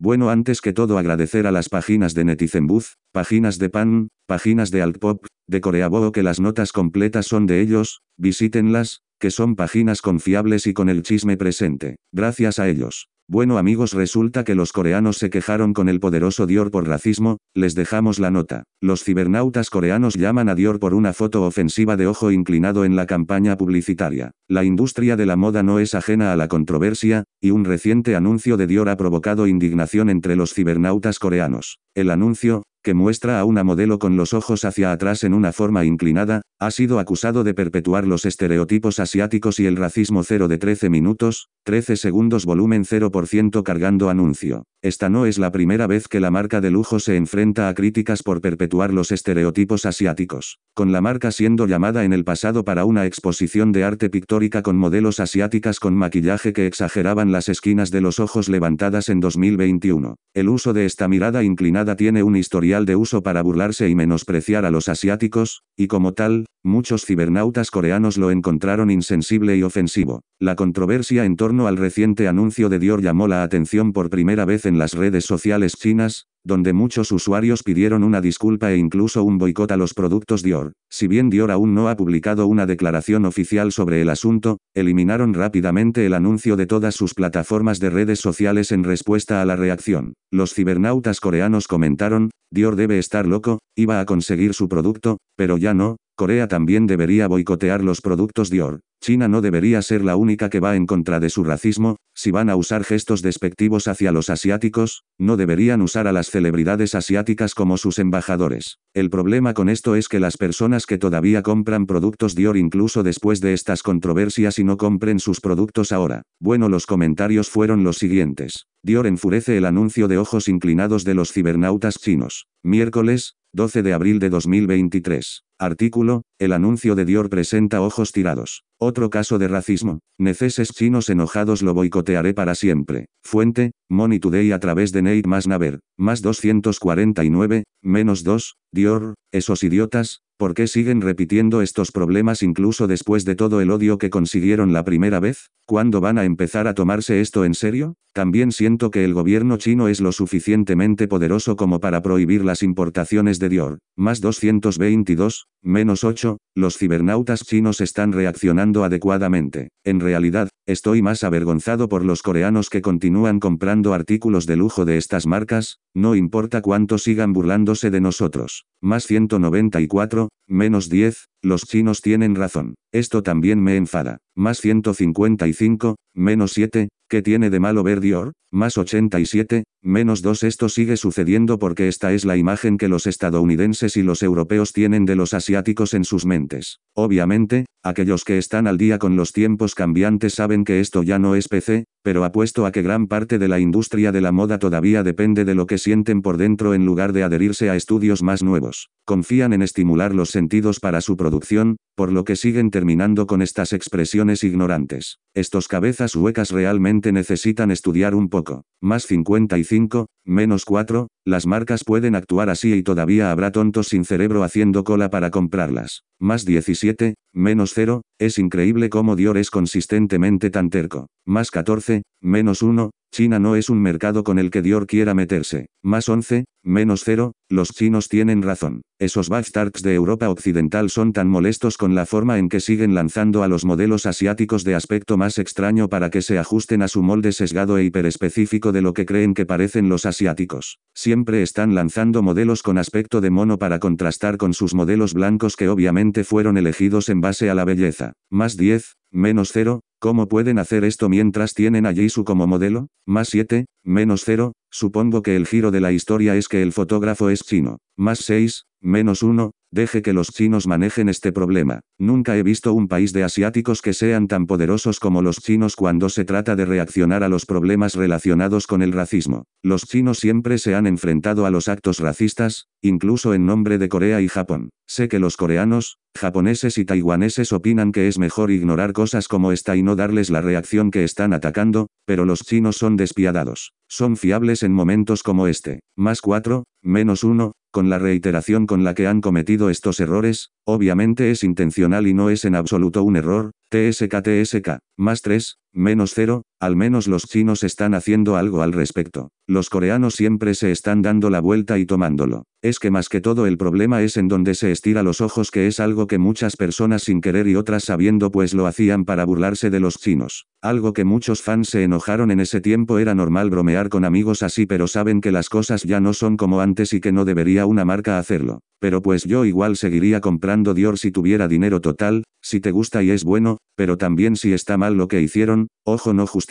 Bueno antes que todo agradecer a las páginas de Netizenbuzz, páginas de Pan, páginas de Altpop, de coreaboo que las notas completas son de ellos, visítenlas, que son páginas confiables y con el chisme presente. Gracias a ellos. Bueno amigos resulta que los coreanos se quejaron con el poderoso Dior por racismo, les dejamos la nota. Los cibernautas coreanos llaman a Dior por una foto ofensiva de ojo inclinado en la campaña publicitaria. La industria de la moda no es ajena a la controversia, y un reciente anuncio de Dior ha provocado indignación entre los cibernautas coreanos. El anuncio, que muestra a una modelo con los ojos hacia atrás en una forma inclinada, ha sido acusado de perpetuar los estereotipos asiáticos y el racismo cero de 13 minutos, 13 segundos volumen 0% cargando anuncio. Esta no es la primera vez que la marca de lujo se enfrenta a críticas por perpetuar los estereotipos asiáticos, con la marca siendo llamada en el pasado para una exposición de arte pictórica con modelos asiáticas con maquillaje que exageraban las esquinas de los ojos levantadas en 2021. El uso de esta mirada inclinada tiene un historial de uso para burlarse y menospreciar a los asiáticos, y como tal, muchos cibernautas coreanos lo encontraron insensible y ofensivo. La controversia en torno al reciente anuncio de Dior llamó la atención por primera vez en las redes sociales chinas, donde muchos usuarios pidieron una disculpa e incluso un boicot a los productos Dior. Si bien Dior aún no ha publicado una declaración oficial sobre el asunto, eliminaron rápidamente el anuncio de todas sus plataformas de redes sociales en respuesta a la reacción. Los cibernautas coreanos comentaron, Dior debe estar loco, iba a conseguir su producto, pero ya no, Corea también debería boicotear los productos Dior. China no debería ser la única que va en contra de su racismo, si van a usar gestos despectivos hacia los asiáticos, no deberían usar a las celebridades asiáticas como sus embajadores. El problema con esto es que las personas que todavía compran productos Dior incluso después de estas controversias y no compren sus productos ahora. Bueno, los comentarios fueron los siguientes. Dior enfurece el anuncio de ojos inclinados de los cibernautas chinos. Miércoles, 12 de abril de 2023. Artículo, el anuncio de Dior presenta ojos tirados. Otro caso de racismo. Neceses chinos enojados lo boicotearé para siempre. Fuente, Money Today a través de Nate Masnaver. Más 249, menos 2, Dior, esos idiotas, ¿Por qué siguen repitiendo estos problemas incluso después de todo el odio que consiguieron la primera vez? ¿Cuándo van a empezar a tomarse esto en serio? También siento que el gobierno chino es lo suficientemente poderoso como para prohibir las importaciones de Dior. Más 222, menos 8, los cibernautas chinos están reaccionando adecuadamente. En realidad, Estoy más avergonzado por los coreanos que continúan comprando artículos de lujo de estas marcas, no importa cuánto sigan burlándose de nosotros. Más 194, menos 10, los chinos tienen razón. Esto también me enfada. Más 155, menos 7, ¿qué tiene de malo ver Dior? Más 87, menos 2 esto sigue sucediendo porque esta es la imagen que los estadounidenses y los europeos tienen de los asiáticos en sus mentes. Obviamente, Aquellos que están al día con los tiempos cambiantes saben que esto ya no es PC, pero apuesto a que gran parte de la industria de la moda todavía depende de lo que sienten por dentro en lugar de adherirse a estudios más nuevos. Confían en estimular los sentidos para su producción, por lo que siguen terminando con estas expresiones ignorantes. Estos cabezas huecas realmente necesitan estudiar un poco. Más 55, Menos 4, las marcas pueden actuar así y todavía habrá tontos sin cerebro haciendo cola para comprarlas. Más 17, menos 0, es increíble cómo Dior es consistentemente tan terco. Más 14, menos 1, China no es un mercado con el que Dior quiera meterse. Más 11, Menos cero, los chinos tienen razón. Esos bastards de Europa Occidental son tan molestos con la forma en que siguen lanzando a los modelos asiáticos de aspecto más extraño para que se ajusten a su molde sesgado e hiperespecífico de lo que creen que parecen los asiáticos. Siempre están lanzando modelos con aspecto de mono para contrastar con sus modelos blancos que obviamente fueron elegidos en base a la belleza. Más 10, menos cero. ¿Cómo pueden hacer esto mientras tienen a Jisoo como modelo? Más 7, menos 0, supongo que el giro de la historia es que el fotógrafo es chino. Más 6, menos 1, deje que los chinos manejen este problema. Nunca he visto un país de asiáticos que sean tan poderosos como los chinos cuando se trata de reaccionar a los problemas relacionados con el racismo. Los chinos siempre se han enfrentado a los actos racistas, incluso en nombre de Corea y Japón. Sé que los coreanos, Japoneses y taiwaneses opinan que es mejor ignorar cosas como esta y no darles la reacción que están atacando, pero los chinos son despiadados. Son fiables en momentos como este. Más 4, menos 1, con la reiteración con la que han cometido estos errores, obviamente es intencional y no es en absoluto un error, TSK TSK, más 3, menos 0, al menos los chinos están haciendo algo al respecto. Los coreanos siempre se están dando la vuelta y tomándolo. Es que más que todo el problema es en donde se estira los ojos que es algo que muchas personas sin querer y otras sabiendo pues lo hacían para burlarse de los chinos. Algo que muchos fans se enojaron en ese tiempo era normal bromear con amigos así pero saben que las cosas ya no son como antes y que no debería una marca hacerlo. Pero pues yo igual seguiría comprando Dior si tuviera dinero total, si te gusta y es bueno, pero también si está mal lo que hicieron, ojo no justo.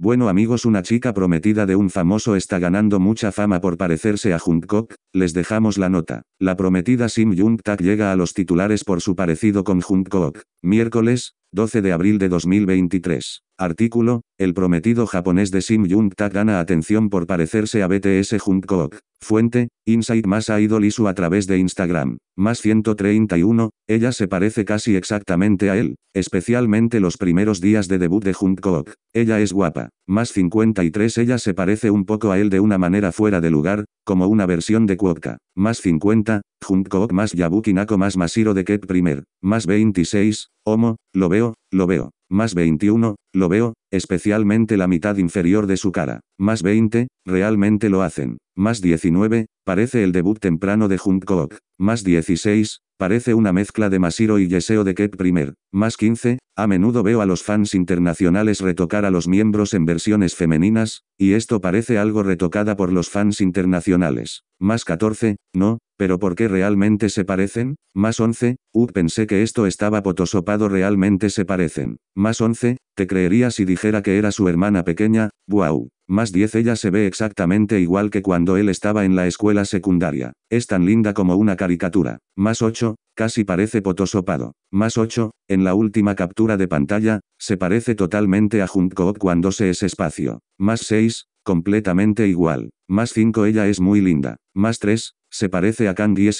Bueno amigos una chica prometida de un famoso está ganando mucha fama por parecerse a Jungkook, les dejamos la nota. La prometida Sim Jung Tak llega a los titulares por su parecido con Jungkook. Miércoles, 12 de abril de 2023. Artículo, El prometido japonés de Sim Jung-tak gana atención por parecerse a BTS Jungkook. Fuente, Insight más Idol y a través de Instagram. Más 131, ella se parece casi exactamente a él, especialmente los primeros días de debut de Jungkook. Ella es guapa. Más 53 ella se parece un poco a él de una manera fuera de lugar, como una versión de Cuotka, más 50, Junkok más Yabuki Nako más Masiro de Ket primer, más 26, Homo, lo veo, lo veo. Más 21, lo veo, especialmente la mitad inferior de su cara. Más 20, realmente lo hacen. Más 19, parece el debut temprano de Jungkook. Más 16, parece una mezcla de Masiro y Yeseo de Ket Primer. Más 15, a menudo veo a los fans internacionales retocar a los miembros en versiones femeninas, y esto parece algo retocada por los fans internacionales. Más 14, no, ¿Pero por qué realmente se parecen? Más 11, uh, pensé que esto estaba potosopado realmente se parecen. Más 11, te creería si dijera que era su hermana pequeña, wow. Más 10 ella se ve exactamente igual que cuando él estaba en la escuela secundaria. Es tan linda como una caricatura. Más 8, casi parece potosopado. Más 8, en la última captura de pantalla, se parece totalmente a Jungkook cuando se es espacio. Más 6, completamente igual. Más 5 ella es muy linda. Más 3, se parece a Kang y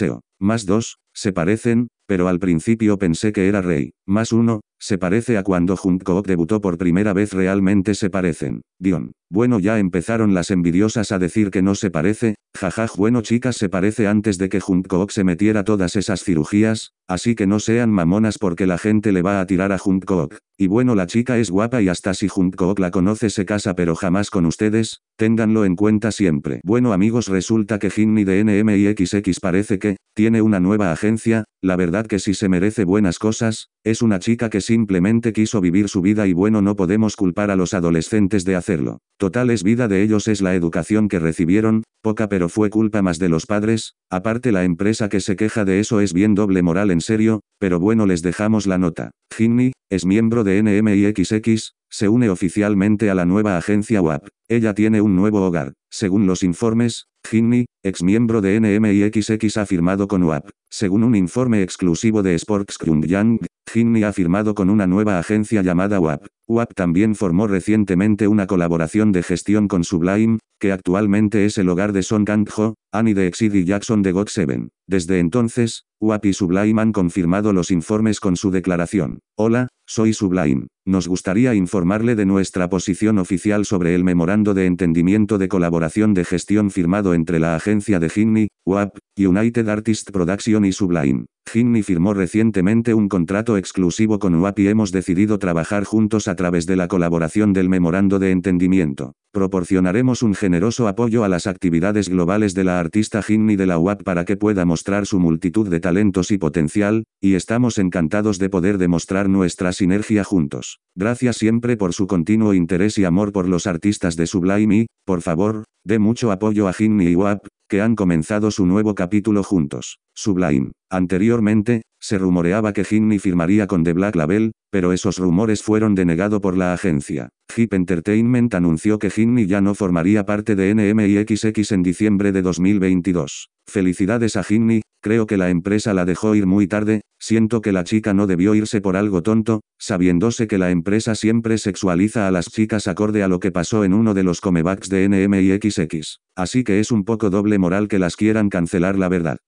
Más dos, se parecen, pero al principio pensé que era Rey. Más uno, se parece a cuando Jungkook debutó por primera vez realmente se parecen. Dion. Bueno ya empezaron las envidiosas a decir que no se parece, jajaj bueno chicas se parece antes de que Jungkook se metiera todas esas cirugías, así que no sean mamonas porque la gente le va a tirar a Jungkook, Y bueno la chica es guapa y hasta si Jungkook la conoce se casa pero jamás con ustedes, Ténganlo en cuenta siempre. Bueno amigos resulta que Ginny de NMIXX parece que, tiene una nueva agencia, la verdad que si se merece buenas cosas, es una chica que simplemente quiso vivir su vida y bueno no podemos culpar a los adolescentes de hacerlo. Total es vida de ellos es la educación que recibieron, poca pero fue culpa más de los padres, aparte la empresa que se queja de eso es bien doble moral en serio, pero bueno les dejamos la nota. Ginny, es miembro de NMIXX, se une oficialmente a la nueva agencia WAP. Ella tiene un nuevo hogar. Según los informes, Ginny, ex miembro de NMIXX ha firmado con UAP. Según un informe exclusivo de Sports Yang, Jinni ha firmado con una nueva agencia llamada UAP. UAP también formó recientemente una colaboración de gestión con Sublime, que actualmente es el hogar de Son Kang-ho, Annie de Exid y Jackson de got 7. Desde entonces, UAP y Sublime han confirmado los informes con su declaración. Hola, soy Sublime. Nos gustaría informarle de nuestra posición oficial sobre el memorando de entendimiento de colaboración de gestión firmado entre la agencia de Finney WAP, United Artist Production y Sublime. Hitney firmó recientemente un contrato exclusivo con UAP y hemos decidido trabajar juntos a través de la colaboración del memorando de entendimiento. Proporcionaremos un generoso apoyo a las actividades globales de la artista Jimmy de la UAP para que pueda mostrar su multitud de talentos y potencial, y estamos encantados de poder demostrar nuestra sinergia juntos. Gracias siempre por su continuo interés y amor por los artistas de Sublime y, por favor, dé mucho apoyo a Hinni y UAP, que han comenzado su nuevo capítulo juntos. Sublime. Anteriormente, se rumoreaba que Jimmy firmaría con The Black Label, pero esos rumores fueron denegados por la agencia. Hip Entertainment anunció que Hitney ya no formaría parte de NMIXX en diciembre de 2022. Felicidades a Hitney, creo que la empresa la dejó ir muy tarde, siento que la chica no debió irse por algo tonto, sabiéndose que la empresa siempre sexualiza a las chicas acorde a lo que pasó en uno de los comebacks de NMIXX. Así que es un poco doble moral que las quieran cancelar la verdad.